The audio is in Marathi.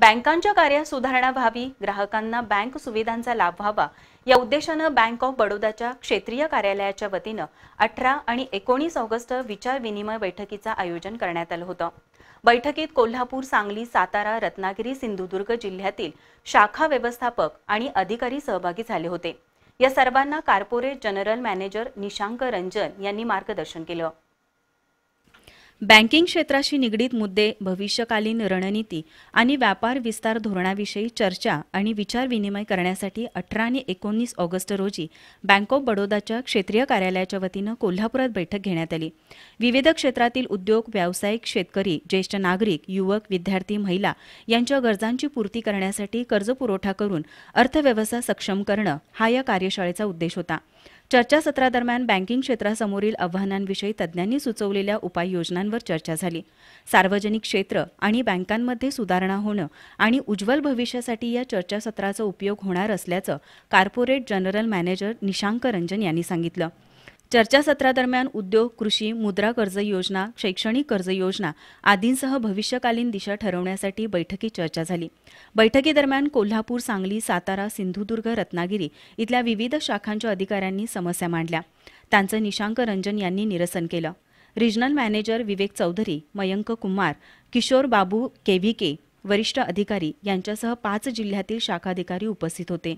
बँकांच्या कार्यात सुधारणा व्हावी ग्राहकांना बँक सुविधांचा लाभ व्हावा या उद्देशानं बँक ऑफ बडोदाच्या क्षेत्रीय कार्यालयाच्या वतीनं अठरा आणि एकोणीस ऑगस्ट विचार विनिमय बैठकीचं आयोजन करण्यात आलं होतं बैठकीत कोल्हापूर सांगली सातारा रत्नागिरी सिंधुदुर्ग जिल्ह्यातील शाखा व्यवस्थापक आणि अधिकारी सहभागी झाले होते या सर्वांना corporate general manager Nishank Ranjan यांनी मार्गदर्शन केलं बँकिंग क्षेत्राशी निगडीत मुद्दे भविष्यकालीन रणनीती आणि व्यापार विस्तार धोरणाविषयी चर्चा आणि विचारविनिमय करण्यासाठी अठरा आणि एकोणीस ऑगस्ट रोजी बँक ऑफ बडोदाच्या क्षेत्रीय कार्यालयाच्या वतीनं कोल्हापुरात बैठक घेण्यात आली विविध क्षेत्रातील उद्योग व्यावसायिक शेतकरी ज्येष्ठ नागरिक युवक विद्यार्थी महिला यांच्या गरजांची पूर्ती करण्यासाठी कर्ज पुरवठा करून अर्थव्यवस्था सक्षम करणं हा या कार्यशाळेचा उद्देश होता चर्चासत्रादरम्यान बँकिंग क्षेत्रासमोरील आव्हानांविषयी तज्ज्ञांनी सुचवलेल्या उपाययोजनांवर चर्चा झाली सार्वजनिक क्षेत्र आणि बँकांमध्ये सुधारणा होणं आणि उज्ज्वल भविष्यासाठी या चर्चासत्राचा उपयोग होणार असल्याचं corporate general manager Nishank Ranjan यांनी सांगितलं चर्चासत्रादरम्यान उद्योग कृषी मुद्रा कर्ज योजना शैक्षणिक कर्ज योजना आदींसह भविष्यकालीन दिशा ठरवण्यासाठी बैठकी चर्चा झाली बैठकीदरम्यान कोल्हापूर सांगली सातारा सिंधुदुर्ग रत्नागिरी इथल्या विविध शाखांच्या अधिकाऱ्यांनी समस्या मांडल्या त्यांचं निशांक रंजन यांनी निरसन केलं regional manager Vivek Chaudhari Mayank Kumar Kishor Babu KVK वरिष्ठ अधिकारी यांच्यासह पाच जिल्ह्यातील शाखाधिकारी उपस्थित होते